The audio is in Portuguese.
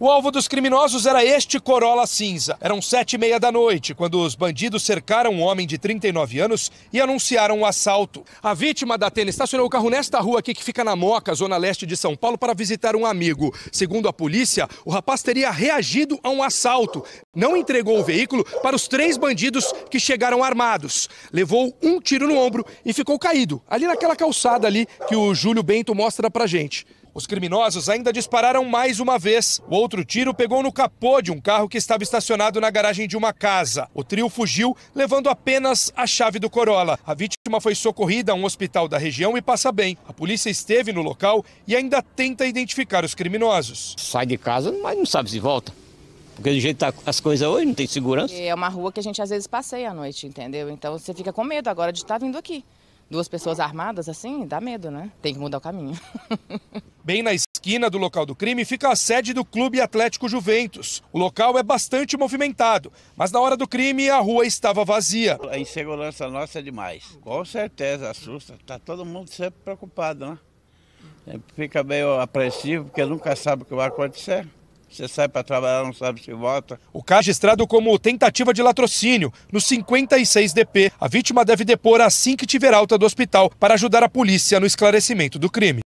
O alvo dos criminosos era este Corolla cinza. Eram sete e meia da noite, quando os bandidos cercaram um homem de 39 anos e anunciaram o um assalto. A vítima da Tena estacionou o carro nesta rua aqui que fica na Moca, zona leste de São Paulo, para visitar um amigo. Segundo a polícia, o rapaz teria reagido a um assalto. Não entregou o veículo para os três bandidos que chegaram armados. Levou um tiro no ombro e ficou caído, ali naquela calçada ali que o Júlio Bento mostra pra gente. Os criminosos ainda dispararam mais uma vez. O outro tiro pegou no capô de um carro que estava estacionado na garagem de uma casa. O trio fugiu, levando apenas a chave do Corolla. A vítima foi socorrida a um hospital da região e passa bem. A polícia esteve no local e ainda tenta identificar os criminosos. Sai de casa, mas não sabe se volta. Porque do jeito que tá as coisas hoje, não tem segurança. É uma rua que a gente às vezes passeia à noite, entendeu? Então você fica com medo agora de estar tá vindo aqui duas pessoas armadas assim, dá medo, né? Tem que mudar o caminho. Bem na esquina do local do crime fica a sede do Clube Atlético Juventus. O local é bastante movimentado, mas na hora do crime a rua estava vazia. A insegurança nossa é demais. Com certeza, assusta. Está todo mundo sempre preocupado, né? Fica meio apreensivo porque nunca sabe o que vai acontecer. Você sai para trabalhar, não sabe se volta. O caso registrado como tentativa de latrocínio no 56 DP. A vítima deve depor assim que tiver alta do hospital para ajudar a polícia no esclarecimento do crime.